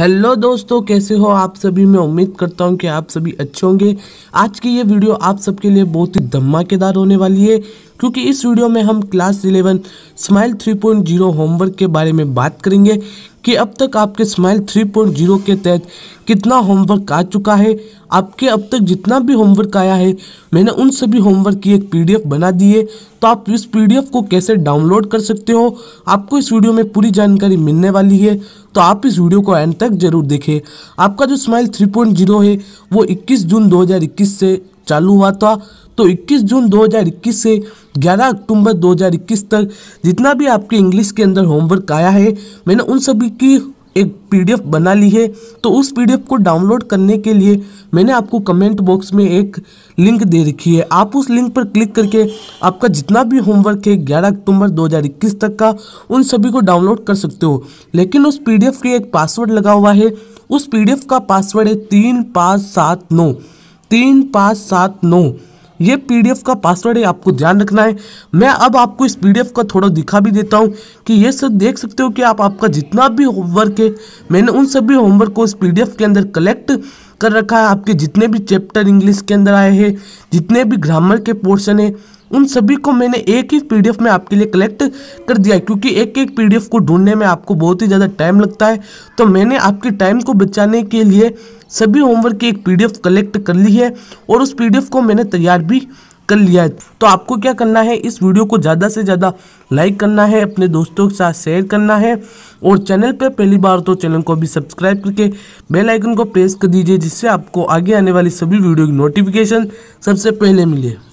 hello दोस्तों कैसे हो आप सभी मैं उम्मीद करता हूं कि आप सभी अच्छे होंगे आज की ये वीडियो आप सबके लिए बहुत ही धमाकेदार होने वाली है क्योंकि इस वीडियो में हम class eleven smile three point zero homework के बारे में बात करेंगे कि अब तक आपके स्माइल 3.0 के तहत कितना होमवर्क आ चुका है आपके अब तक जितना भी होमवर्क आया है मैंने उन सभी होमवर्क की एक पीडीएफ बना दी है तो आप इस पीडीएफ को कैसे डाउनलोड कर सकते हो आपको इस वीडियो में पूरी जानकारी मिलने वाली है तो आप इस वीडियो को एंड तक जरूर देखें आपका जो स्माइल 3.0 है वो 21 जून 2021 से चालू हुआ था तो 21 जून 2021 से 11 अक्टूबर 2021 तक जितना भी आपके इंग्लिश के अंदर होमवर्क आया है मैंने उन सभी की एक पीडीएफ बना ली है तो उस पीडीएफ को डाउनलोड करने के लिए मैंने आपको कमेंट बॉक्स में एक लिंक दे रखी है आप उस लिंक पर क्लिक करके आपका जितना भी होमवर्क है 11 अक्टूबर 2021 तक का उन सभी को डाउनलोड कर सकते हो लेकिन उस पीडीएफ डी एक पासवर्ड लगा हुआ है उस पीडीएफ का पासवर्ड है तीन पाँच सात नौ तीन पाँच सात नौ ये पीडीएफ का पासवर्ड है आपको ध्यान रखना है मैं अब आपको इस पीडीएफ का थोड़ा दिखा भी देता हूँ कि ये सब देख सकते हो कि आप आपका जितना भी होमवर्क है मैंने उन सभी होमवर्क को इस पीडीएफ के अंदर कलेक्ट कर रखा है आपके जितने भी चैप्टर इंग्लिश के अंदर आए हैं जितने भी ग्रामर के पोर्शन है उन सभी को मैंने एक ही पीडीएफ में आपके लिए कलेक्ट कर दिया क्योंकि एक एक पीडीएफ को ढूंढने में आपको बहुत ही ज़्यादा टाइम लगता है तो मैंने आपके टाइम को बचाने के लिए सभी होमवर्क की एक पीडीएफ कलेक्ट कर ली है और उस पीडीएफ को मैंने तैयार भी कर लिया है तो आपको क्या करना है इस वीडियो को ज़्यादा से ज़्यादा लाइक करना है अपने दोस्तों के साथ शेयर करना है और चैनल पर पहली बार तो चैनल को भी सब्सक्राइब करके बेल आइकन को प्रेस कर दीजिए जिससे आपको आगे आने वाली सभी वीडियो की नोटिफिकेशन सबसे पहले मिले